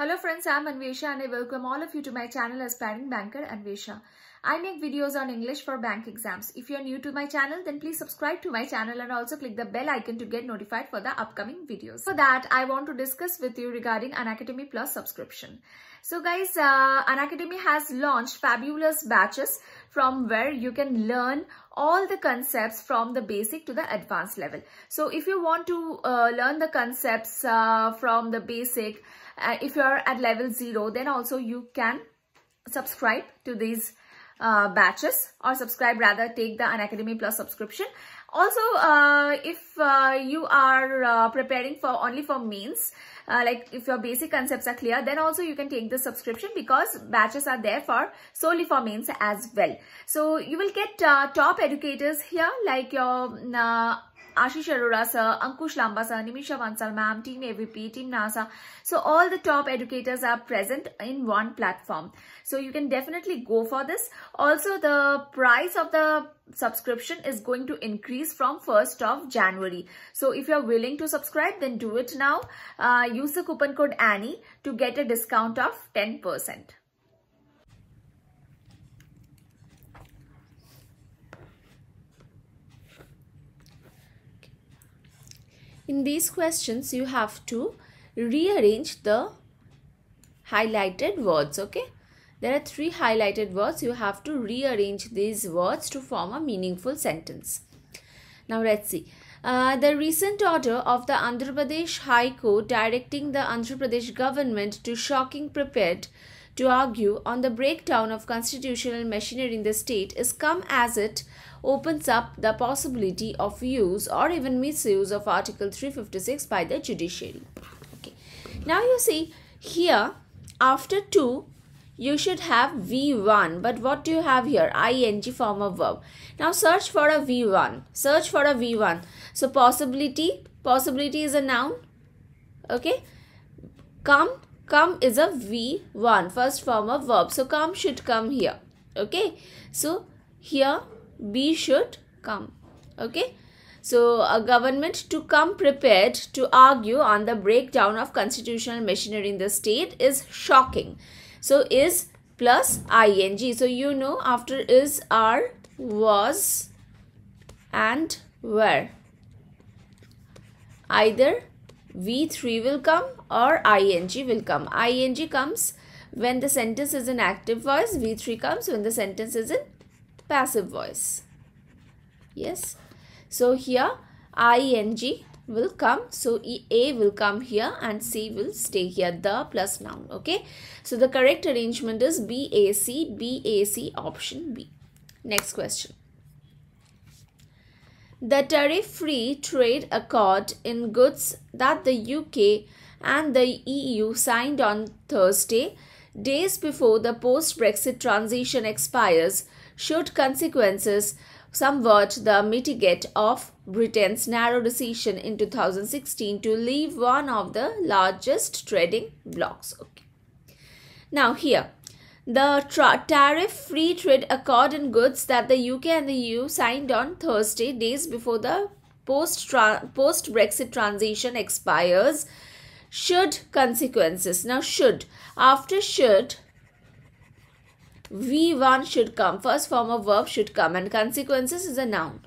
Hello friends, I am Anvesha and I welcome all of you to my channel as Aspiring Banker Anvesha. I make videos on English for bank exams. If you are new to my channel, then please subscribe to my channel and also click the bell icon to get notified for the upcoming videos. For that, I want to discuss with you regarding Anacademy Plus subscription. So guys, uh, Unacademy has launched fabulous batches from where you can learn all the concepts from the basic to the advanced level. So if you want to uh, learn the concepts uh, from the basic, uh, if you're at level 0, then also you can subscribe to these uh, batches or subscribe rather take the Unacademy Plus subscription also uh, if uh, you are uh, preparing for only for mains uh, like if your basic concepts are clear then also you can take the subscription because batches are there for solely for mains as well so you will get uh, top educators here like your uh, Ashish Arora sir, Ankush Lamba sir, Nimisha Bansal ma'am, Team AVP, Team NASA. So all the top educators are present in one platform. So you can definitely go for this. Also the price of the subscription is going to increase from 1st of January. So if you're willing to subscribe, then do it now. Uh, use the coupon code ANNIE to get a discount of 10%. In these questions, you have to rearrange the highlighted words, okay? There are three highlighted words. You have to rearrange these words to form a meaningful sentence. Now, let's see. Uh, the recent order of the Andhra Pradesh High Court directing the Andhra Pradesh government to shocking prepared to argue on the breakdown of constitutional machinery in the state is come as it opens up the possibility of use or even misuse of Article 356 by the judiciary. Okay. Now you see here after 2 you should have V1 but what do you have here ing form of verb. Now search for a V1 search for a V1. So possibility possibility is a noun okay come come is a V1, first form of verb. So come should come here. Okay. So here be should come. Okay. So a government to come prepared to argue on the breakdown of constitutional machinery in the state is shocking. So is plus ing. So you know after is are, was and were. Either V3 will come or ing will come. ing comes when the sentence is in active voice. V3 comes when the sentence is in passive voice. Yes. So here ing will come. So A will come here and C will stay here. The plus noun. Okay. So the correct arrangement is BAC, BAC option B. Next question. The tariff-free trade accord in goods that the UK and the EU signed on Thursday, days before the post-Brexit transition expires, should consequences somewhat the mitigate of Britain's narrow decision in 2016 to leave one of the largest trading blocs. Okay. Now here, the tariff free trade accord in goods that the UK and the EU signed on Thursday, days before the post post Brexit transition expires, should consequences. Now, should after should V1 should come first form of verb should come and consequences is a noun.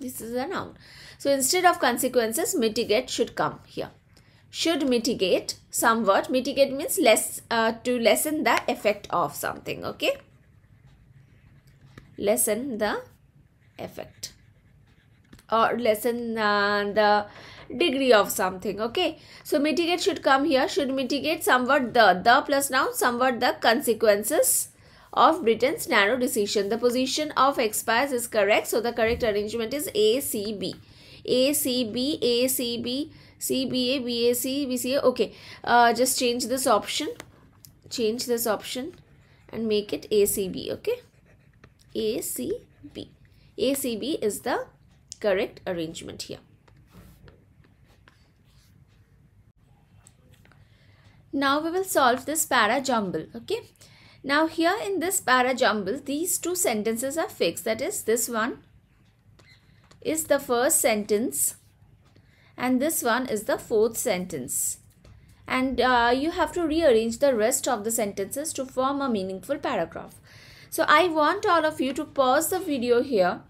This is a noun. So instead of consequences, mitigate should come here should mitigate somewhat mitigate means less uh, to lessen the effect of something okay lessen the effect or lessen uh, the degree of something okay so mitigate should come here should mitigate somewhat the the plus noun somewhat the consequences of Britain's narrow decision. The position of expires is correct. So the correct arrangement is A, C, B. A, C, B, A, C, B, CBA, BAC, BCA. Okay, uh, just change this option. Change this option and make it ACB. Okay, ACB. ACB is the correct arrangement here. Now we will solve this para jumble. Okay. Now here in this para jumble, these two sentences are fixed. That is this one is the first sentence and this one is the fourth sentence. And uh, you have to rearrange the rest of the sentences to form a meaningful paragraph. So I want all of you to pause the video here,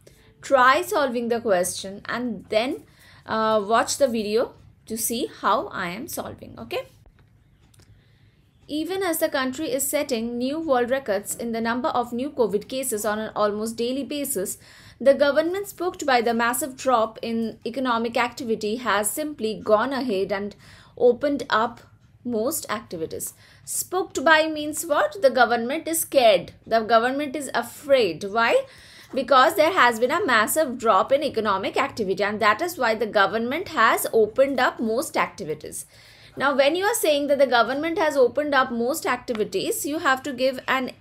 try solving the question and then uh, watch the video to see how I am solving. Okay even as the country is setting new world records in the number of new COVID cases on an almost daily basis, the government spooked by the massive drop in economic activity has simply gone ahead and opened up most activities. Spooked by means what? The government is scared. The government is afraid. Why? Because there has been a massive drop in economic activity and that is why the government has opened up most activities. Now, when you are saying that the government has opened up most activities, you have to give an,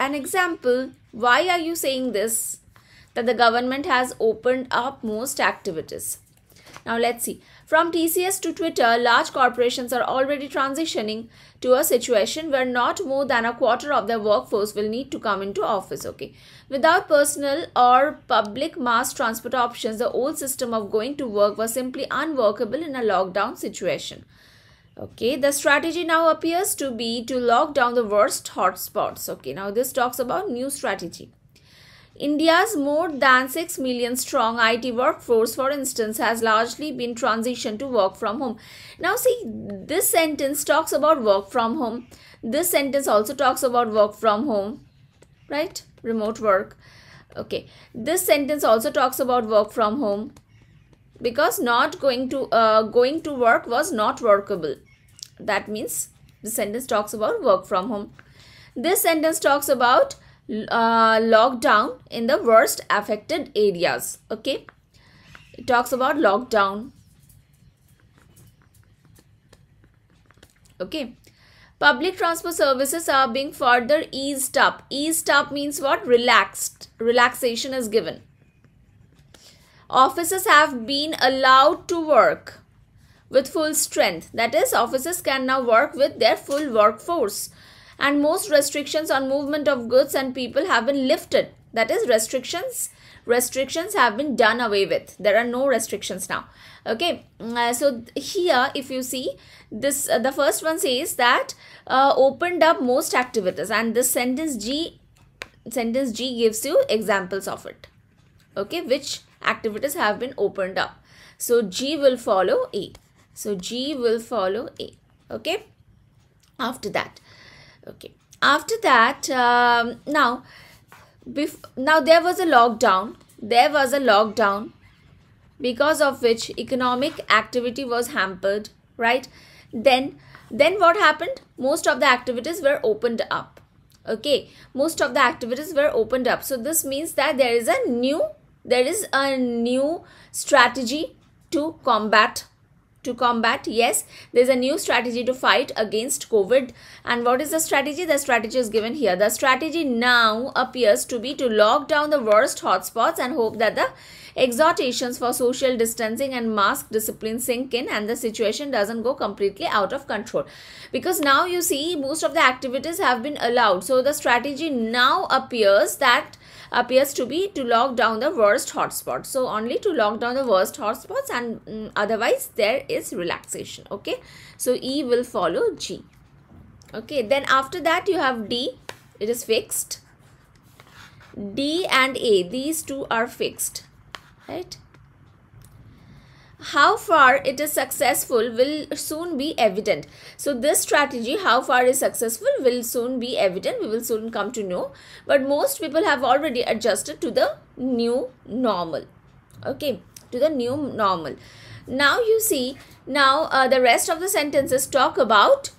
an example. Why are you saying this? That the government has opened up most activities. Now let's see. From TCS to Twitter, large corporations are already transitioning to a situation where not more than a quarter of their workforce will need to come into office. Okay. Without personal or public mass transport options, the old system of going to work was simply unworkable in a lockdown situation. Okay, the strategy now appears to be to lock down the worst hotspots. Okay, now this talks about new strategy. India's more than 6 million strong IT workforce, for instance, has largely been transitioned to work from home. Now, see, this sentence talks about work from home. This sentence also talks about work from home, right? Remote work. Okay. This sentence also talks about work from home because not going to uh, going to work was not workable that means the sentence talks about work from home this sentence talks about uh, lockdown in the worst affected areas okay it talks about lockdown okay public transport services are being further eased up eased up means what relaxed relaxation is given officers have been allowed to work with full strength. That is, officers can now work with their full workforce. And most restrictions on movement of goods and people have been lifted. That is, restrictions restrictions have been done away with there are no restrictions now okay mm, uh, so here if you see this uh, the first one says that uh, opened up most activities and this sentence g sentence g gives you examples of it okay which activities have been opened up. So G will follow A. So G will follow A. Okay. After that. Okay. After that, um, now, now there was a lockdown. There was a lockdown because of which economic activity was hampered, right? Then, then what happened? Most of the activities were opened up okay most of the activities were opened up so this means that there is a new there is a new strategy to combat to combat yes there's a new strategy to fight against covid and what is the strategy the strategy is given here the strategy now appears to be to lock down the worst hotspots and hope that the exhortations for social distancing and mask discipline sink in and the situation doesn't go completely out of control because now you see most of the activities have been allowed so the strategy now appears that appears to be to lock down the worst hotspots. So only to lock down the worst hotspots and um, otherwise there is relaxation. Okay. So E will follow G. Okay. Then after that you have D. It is fixed. D and A. These two are fixed. Right how far it is successful will soon be evident. So this strategy, how far is successful will soon be evident. We will soon come to know. But most people have already adjusted to the new normal. Okay, to the new normal. Now you see, now uh, the rest of the sentences talk about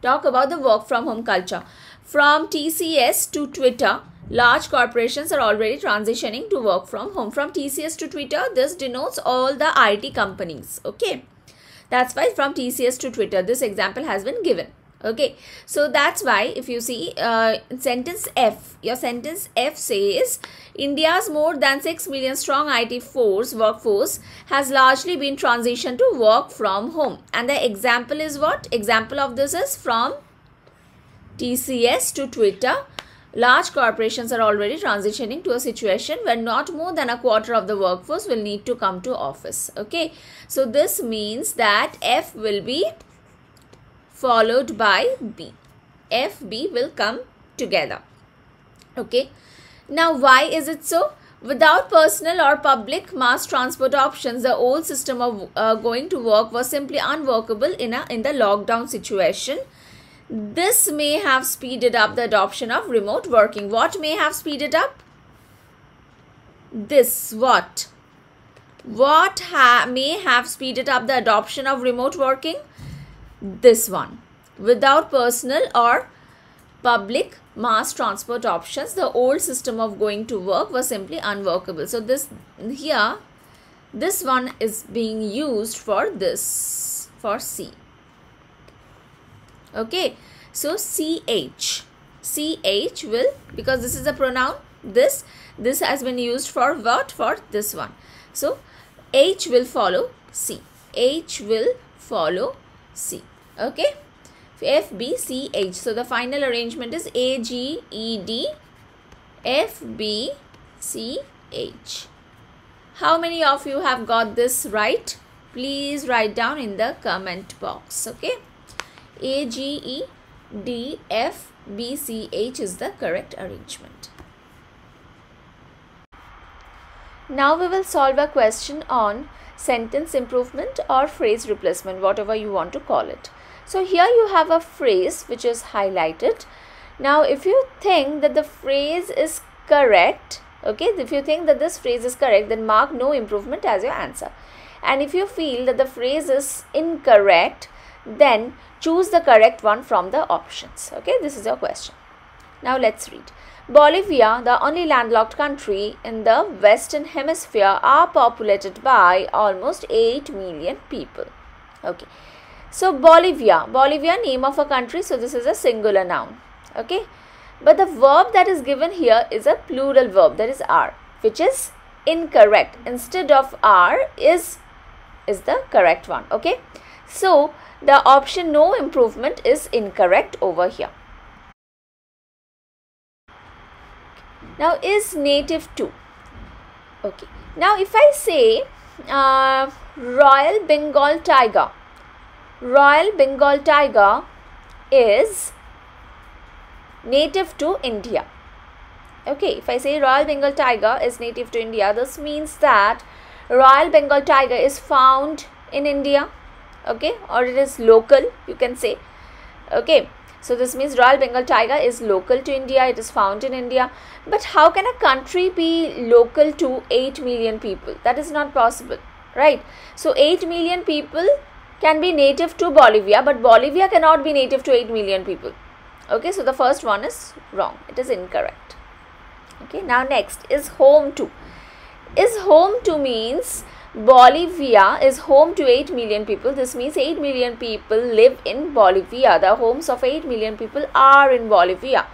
talk about the work from home culture. From TCS to Twitter, Large corporations are already transitioning to work from home. From TCS to Twitter, this denotes all the IT companies. Okay. That's why from TCS to Twitter, this example has been given. Okay. So that's why if you see uh, sentence F, your sentence F says India's more than 6 million strong IT force workforce has largely been transitioned to work from home. And the example is what? Example of this is from TCS to Twitter Large corporations are already transitioning to a situation where not more than a quarter of the workforce will need to come to office. Okay, so this means that F will be followed by B. F, B will come together. Okay, now why is it so? Without personal or public mass transport options, the old system of uh, going to work was simply unworkable in, a, in the lockdown situation this may have speeded up the adoption of remote working. What may have speeded up? This what? What ha may have speeded up the adoption of remote working? This one. Without personal or public mass transport options, the old system of going to work was simply unworkable. So this here, this one is being used for this, for C okay so ch ch will because this is a pronoun this this has been used for what for this one so h will follow c h will follow c okay f b c h so the final arrangement is a g e d f b c h how many of you have got this right please write down in the comment box okay a, G, E, D, F, B, C, H is the correct arrangement. Now we will solve a question on sentence improvement or phrase replacement, whatever you want to call it. So here you have a phrase which is highlighted. Now if you think that the phrase is correct, okay, if you think that this phrase is correct, then mark no improvement as your answer. And if you feel that the phrase is incorrect, then choose the correct one from the options. Okay, this is your question. Now let's read. Bolivia, the only landlocked country in the Western Hemisphere, are populated by almost 8 million people. Okay. So Bolivia, Bolivia name of a country, so this is a singular noun. Okay. But the verb that is given here is a plural verb, that is are, which is incorrect. Instead of are is is the correct one. Okay. So the option no improvement is incorrect over here. Now is native to. Okay. Now if I say uh, Royal Bengal Tiger. Royal Bengal Tiger is native to India. Okay, if I say Royal Bengal Tiger is native to India, this means that Royal Bengal Tiger is found in India okay or it is local you can say okay so this means royal bengal tiger is local to india it is found in india but how can a country be local to 8 million people that is not possible right so 8 million people can be native to bolivia but bolivia cannot be native to 8 million people okay so the first one is wrong it is incorrect okay now next is home to is home to means Bolivia is home to 8 million people. This means 8 million people live in Bolivia. The homes of 8 million people are in Bolivia.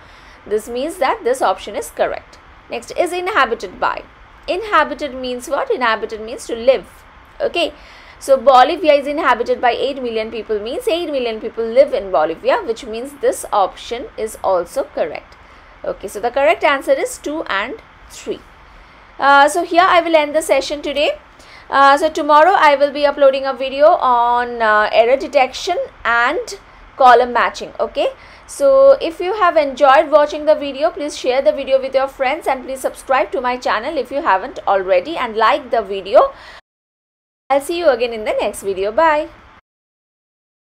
This means that this option is correct. Next is inhabited by. Inhabited means what? Inhabited means to live. Okay. So Bolivia is inhabited by 8 million people means 8 million people live in Bolivia which means this option is also correct. Okay. So the correct answer is 2 and 3. Uh, so here I will end the session today uh, so tomorrow I will be uploading a video on uh, error detection and column matching okay so if you have enjoyed watching the video please share the video with your friends and please subscribe to my channel if you haven't already and like the video I'll see you again in the next video bye